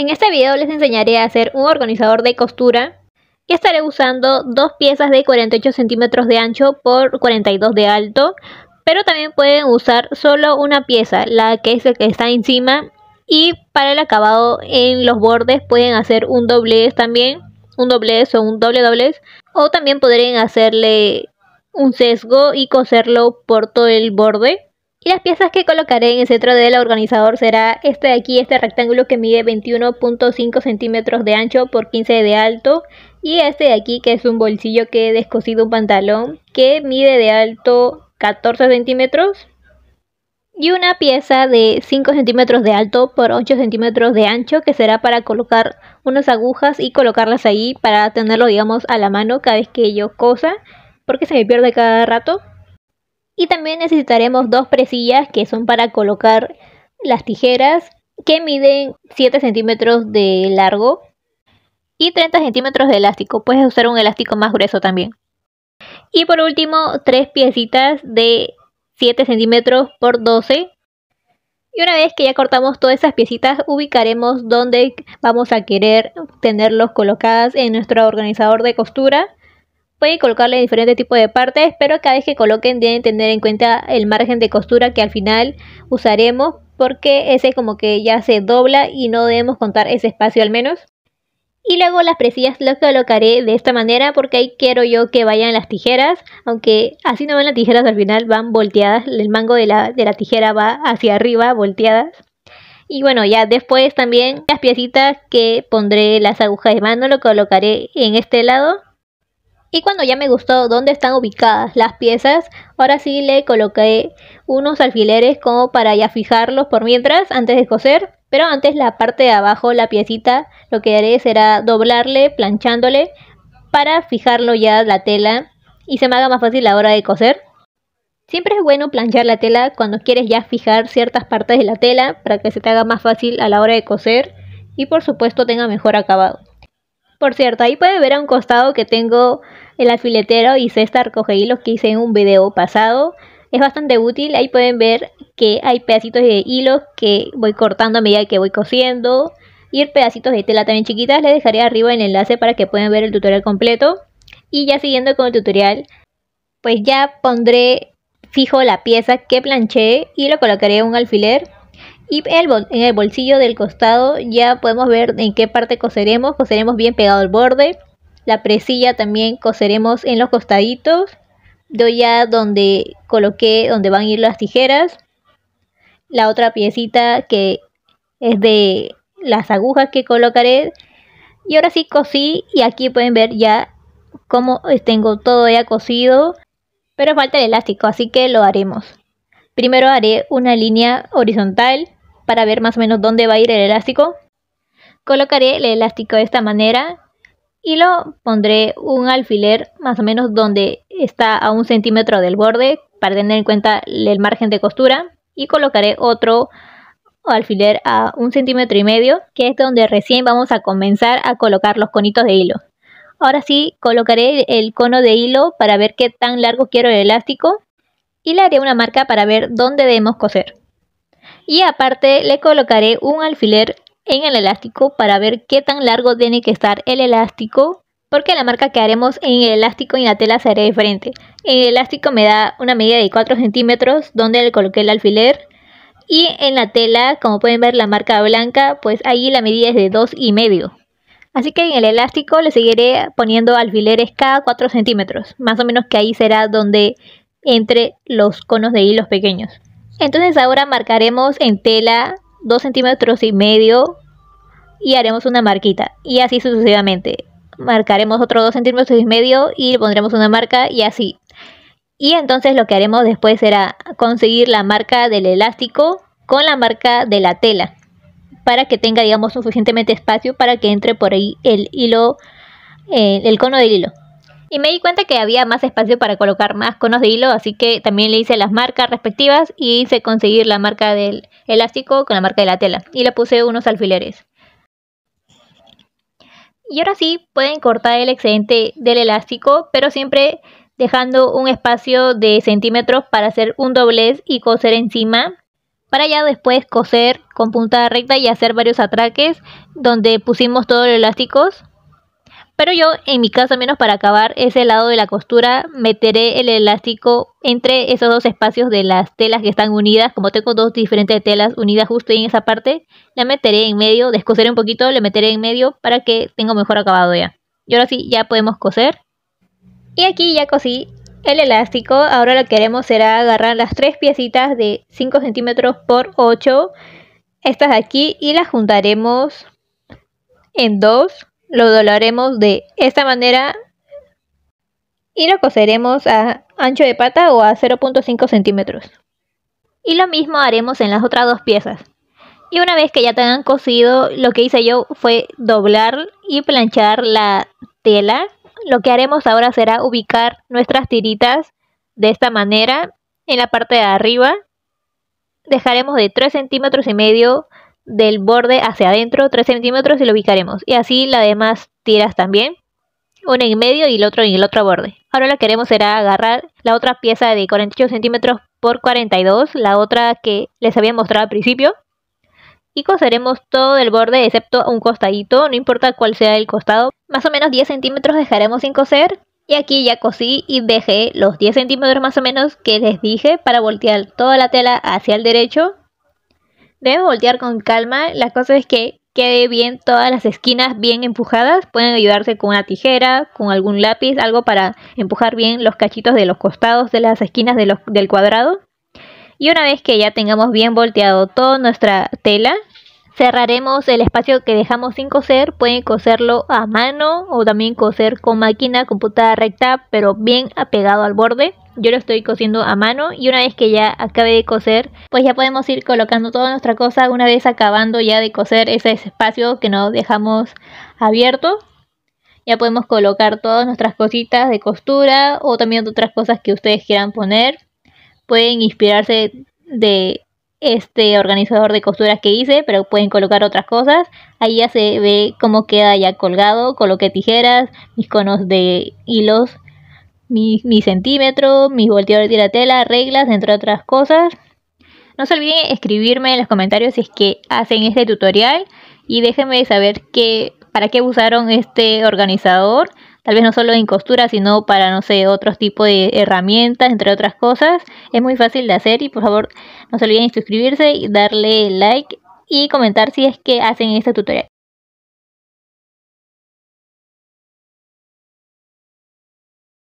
En este video les enseñaré a hacer un organizador de costura y estaré usando dos piezas de 48 centímetros de ancho por 42 de alto pero también pueden usar solo una pieza, la que es la que está encima y para el acabado en los bordes pueden hacer un doblez también, un doblez o un doble doblez o también podrían hacerle un sesgo y coserlo por todo el borde. Y las piezas que colocaré en el centro del organizador será este de aquí, este rectángulo que mide 21.5 centímetros de ancho por 15 de alto. Y este de aquí que es un bolsillo que he descosido un pantalón que mide de alto 14 centímetros. Y una pieza de 5 centímetros de alto por 8 centímetros de ancho que será para colocar unas agujas y colocarlas ahí para tenerlo digamos a la mano cada vez que yo cosa porque se me pierde cada rato. Y también necesitaremos dos presillas que son para colocar las tijeras que miden 7 centímetros de largo y 30 centímetros de elástico. Puedes usar un elástico más grueso también. Y por último, tres piecitas de 7 centímetros por 12. Y una vez que ya cortamos todas esas piecitas, ubicaremos donde vamos a querer tenerlos colocadas en nuestro organizador de costura. Pueden colocarle diferentes tipos de partes, pero cada vez que coloquen deben tener en cuenta el margen de costura que al final usaremos, porque ese como que ya se dobla y no debemos contar ese espacio al menos. Y luego las presillas las colocaré de esta manera porque ahí quiero yo que vayan las tijeras, aunque así no van las tijeras al final, van volteadas, el mango de la, de la tijera va hacia arriba, volteadas. Y bueno, ya después también las piecitas que pondré las agujas de mano lo colocaré en este lado y cuando ya me gustó dónde están ubicadas las piezas, ahora sí le coloqué unos alfileres como para ya fijarlos por mientras antes de coser. Pero antes la parte de abajo, la piecita, lo que haré será doblarle, planchándole para fijarlo ya la tela y se me haga más fácil la hora de coser. Siempre es bueno planchar la tela cuando quieres ya fijar ciertas partes de la tela para que se te haga más fácil a la hora de coser y por supuesto tenga mejor acabado. Por cierto, ahí pueden ver a un costado que tengo el alfiletero y cesta recoge hilos que hice en un video pasado. Es bastante útil, ahí pueden ver que hay pedacitos de hilos que voy cortando a medida que voy cosiendo. Y el pedacitos de tela también chiquitas, les dejaré arriba el enlace para que puedan ver el tutorial completo. Y ya siguiendo con el tutorial, pues ya pondré fijo la pieza que planché y lo colocaré en un alfiler y el en el bolsillo del costado ya podemos ver en qué parte coseremos, coseremos bien pegado al borde la presilla también coseremos en los costaditos. yo ya donde coloqué, donde van a ir las tijeras. La otra piecita que es de las agujas que colocaré. Y ahora sí cosí y aquí pueden ver ya cómo tengo todo ya cosido. Pero falta el elástico, así que lo haremos. Primero haré una línea horizontal para ver más o menos dónde va a ir el elástico. Colocaré el elástico de esta manera y lo pondré un alfiler más o menos donde está a un centímetro del borde para tener en cuenta el margen de costura y colocaré otro alfiler a un centímetro y medio que es donde recién vamos a comenzar a colocar los conitos de hilo ahora sí colocaré el cono de hilo para ver qué tan largo quiero el elástico y le haré una marca para ver dónde debemos coser y aparte le colocaré un alfiler en el elástico para ver qué tan largo tiene que estar el elástico porque la marca que haremos en el elástico y en la tela será diferente. En el elástico me da una medida de 4 centímetros donde le coloqué el alfiler y en la tela, como pueden ver la marca blanca, pues ahí la medida es de 2 y medio. Así que en el elástico le seguiré poniendo alfileres cada 4 centímetros, más o menos que ahí será donde entre los conos de hilos pequeños. Entonces ahora marcaremos en tela 2 centímetros y medio y haremos una marquita y así sucesivamente. Marcaremos otro 2 centímetros y medio y pondremos una marca y así. Y entonces lo que haremos después será conseguir la marca del elástico con la marca de la tela para que tenga digamos suficientemente espacio para que entre por ahí el hilo, eh, el cono del hilo. Y me di cuenta que había más espacio para colocar más conos de hilo, así que también le hice las marcas respectivas y hice conseguir la marca del elástico con la marca de la tela y le puse unos alfileres. Y ahora sí, pueden cortar el excedente del elástico, pero siempre dejando un espacio de centímetros para hacer un doblez y coser encima para ya después coser con puntada recta y hacer varios atraques donde pusimos todos los elásticos pero yo, en mi caso, al menos para acabar ese lado de la costura, meteré el elástico entre esos dos espacios de las telas que están unidas. Como tengo dos diferentes telas unidas justo en esa parte, la meteré en medio, descoseré un poquito, la meteré en medio para que tenga mejor acabado ya. Y ahora sí, ya podemos coser. Y aquí ya cosí el elástico. Ahora lo que haremos será agarrar las tres piecitas de 5 centímetros por 8, estas de aquí, y las juntaremos en dos lo doblaremos de esta manera y lo coseremos a ancho de pata o a 0.5 centímetros. Y lo mismo haremos en las otras dos piezas. Y una vez que ya tengan cosido, lo que hice yo fue doblar y planchar la tela. Lo que haremos ahora será ubicar nuestras tiritas de esta manera en la parte de arriba. Dejaremos de 3 centímetros y medio del borde hacia adentro 3 centímetros y lo ubicaremos. Y así las demás tiras también. Una en medio y el otro en el otro borde. Ahora lo que haremos será agarrar la otra pieza de 48 centímetros por 42, la otra que les había mostrado al principio. Y coseremos todo el borde excepto un costadito, no importa cuál sea el costado. Más o menos 10 centímetros dejaremos sin coser. Y aquí ya cosí y dejé los 10 centímetros más o menos que les dije para voltear toda la tela hacia el derecho Debes voltear con calma. La cosa es que quede bien todas las esquinas bien empujadas. Pueden ayudarse con una tijera, con algún lápiz, algo para empujar bien los cachitos de los costados de las esquinas del cuadrado. Y una vez que ya tengamos bien volteado toda nuestra tela, Cerraremos el espacio que dejamos sin coser, pueden coserlo a mano o también coser con máquina computada recta, pero bien apegado al borde. Yo lo estoy cosiendo a mano y una vez que ya acabe de coser, pues ya podemos ir colocando toda nuestra cosa una vez acabando ya de coser ese espacio que nos dejamos abierto. Ya podemos colocar todas nuestras cositas de costura o también otras cosas que ustedes quieran poner. Pueden inspirarse de este organizador de costuras que hice, pero pueden colocar otras cosas. Ahí ya se ve cómo queda ya colgado. Coloqué tijeras, mis conos de hilos, mi, centímetros, centímetro, mis volteadores de la tela, reglas, entre otras cosas. No se olviden escribirme en los comentarios si es que hacen este tutorial y déjenme saber que, para qué usaron este organizador tal vez no solo en costura, sino para, no sé, otros tipos de herramientas, entre otras cosas. Es muy fácil de hacer y por favor no se olviden suscribirse y darle like y comentar si es que hacen este tutorial.